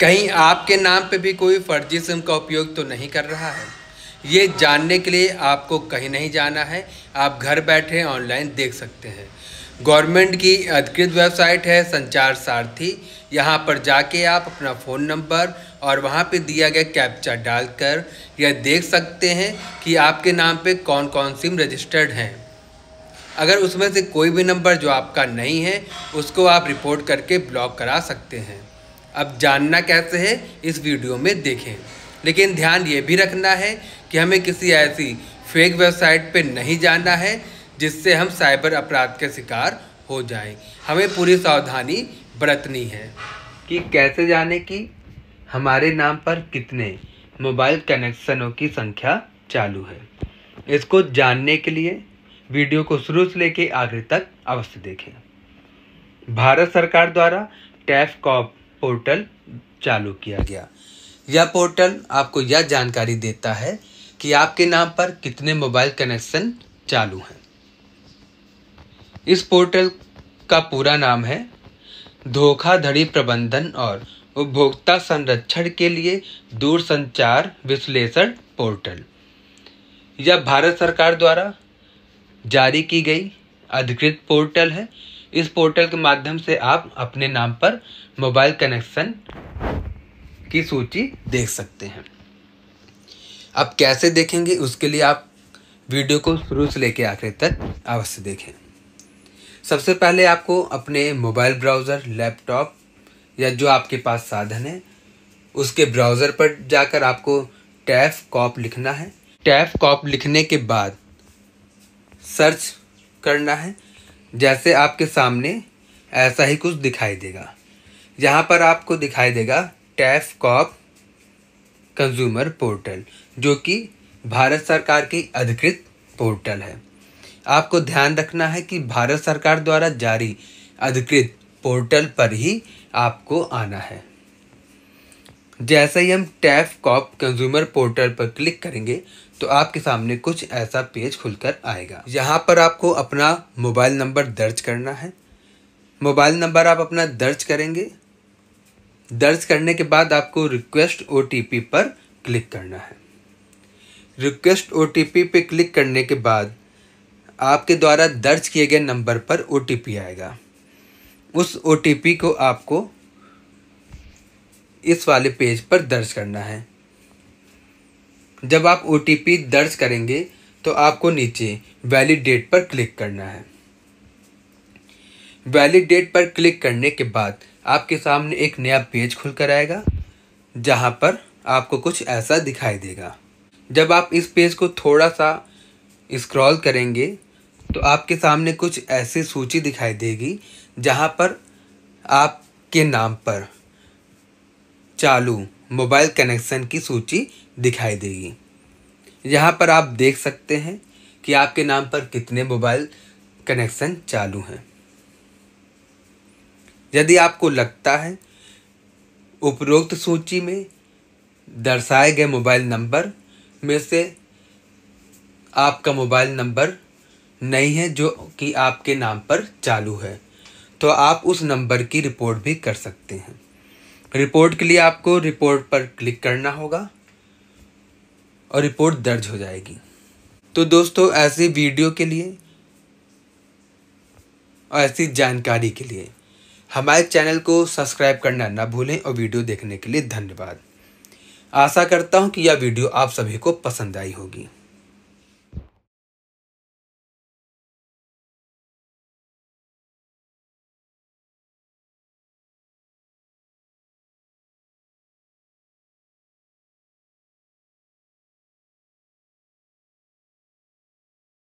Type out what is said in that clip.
कहीं आपके नाम पे भी कोई फर्जी सिम का उपयोग तो नहीं कर रहा है ये जानने के लिए आपको कहीं नहीं जाना है आप घर बैठे ऑनलाइन देख सकते हैं गवर्नमेंट की अधिकृत वेबसाइट है संचार सारथी यहाँ पर जाके आप अपना फ़ोन नंबर और वहाँ पे दिया गया कैप्चा डालकर यह देख सकते हैं कि आपके नाम पे कौन कौन सिम रजिस्टर्ड हैं अगर उसमें से कोई भी नंबर जो आपका नहीं है उसको आप रिपोर्ट करके ब्लॉक करा सकते हैं अब जानना कैसे है इस वीडियो में देखें लेकिन ध्यान ये भी रखना है कि हमें किसी ऐसी फेक वेबसाइट पर नहीं जाना है जिससे हम साइबर अपराध के शिकार हो जाएं हमें पूरी सावधानी बरतनी है कि कैसे जाने कि हमारे नाम पर कितने मोबाइल कनेक्शनों की संख्या चालू है इसको जानने के लिए वीडियो को शुरू से लेकर आखिर तक अवश्य देखें भारत सरकार द्वारा टैफ कॉप पोर्टल चालू किया गया यह पोर्टल आपको यह जानकारी देता है कि आपके नाम पर कितने मोबाइल कनेक्शन चालू हैं इस पोर्टल का पूरा नाम है धोखाधड़ी प्रबंधन और उपभोक्ता संरक्षण के लिए दूरसंचार विश्लेषण पोर्टल यह भारत सरकार द्वारा जारी की गई अधिकृत पोर्टल है इस पोर्टल के माध्यम से आप अपने नाम पर मोबाइल कनेक्शन की सूची देख सकते हैं आप कैसे देखेंगे उसके लिए आप वीडियो को शुरू से लेकर आखिर तक अवश्य देखें सबसे पहले आपको अपने मोबाइल ब्राउज़र लैपटॉप या जो आपके पास साधन है उसके ब्राउज़र पर जाकर आपको टैफ कॉप लिखना है टैफ कॉप लिखने के बाद सर्च करना है जैसे आपके सामने ऐसा ही कुछ दिखाई देगा यहाँ पर आपको दिखाई देगा टैफ कॉप कंज्यूमर पोर्टल जो कि भारत सरकार की अधिकृत पोर्टल है आपको ध्यान रखना है कि भारत सरकार द्वारा जारी अधिकृत पोर्टल पर ही आपको आना है जैसे ही हम टैफ कॉप कंज्यूमर पोर्टल पर क्लिक करेंगे तो आपके सामने कुछ ऐसा पेज खुलकर आएगा यहाँ पर आपको अपना मोबाइल नंबर दर्ज करना है मोबाइल नंबर आप अपना दर्ज करेंगे दर्ज करने के बाद आपको रिक्वेस्ट ओ पर क्लिक करना है रिक्वेस्ट ओ पे क्लिक करने के बाद आपके द्वारा दर्ज किए गए नंबर पर ओ आएगा उस ओ को आपको इस वाले पेज पर दर्ज करना है जब आप ओ दर्ज करेंगे तो आपको नीचे वैलिड डेट पर क्लिक करना है वैलिड डेट पर क्लिक करने के बाद आपके सामने एक नया पेज खुलकर आएगा जहाँ पर आपको कुछ ऐसा दिखाई देगा जब आप इस पेज को थोड़ा सा स्क्रॉल करेंगे तो आपके सामने कुछ ऐसी सूची दिखाई देगी जहाँ पर आपके नाम पर चालू मोबाइल कनेक्शन की सूची दिखाई देगी यहाँ पर आप देख सकते हैं कि आपके नाम पर कितने मोबाइल कनेक्शन चालू हैं यदि आपको लगता है उपरोक्त सूची में दर्शाए गए मोबाइल नंबर में से आपका मोबाइल नंबर नहीं है जो कि आपके नाम पर चालू है तो आप उस नंबर की रिपोर्ट भी कर सकते हैं रिपोर्ट के लिए आपको रिपोर्ट पर क्लिक करना होगा और रिपोर्ट दर्ज हो जाएगी तो दोस्तों ऐसी वीडियो के लिए और ऐसी जानकारी के लिए हमारे चैनल को सब्सक्राइब करना ना भूलें और वीडियो देखने के लिए धन्यवाद आशा करता हूँ कि यह वीडियो आप सभी को पसंद आई होगी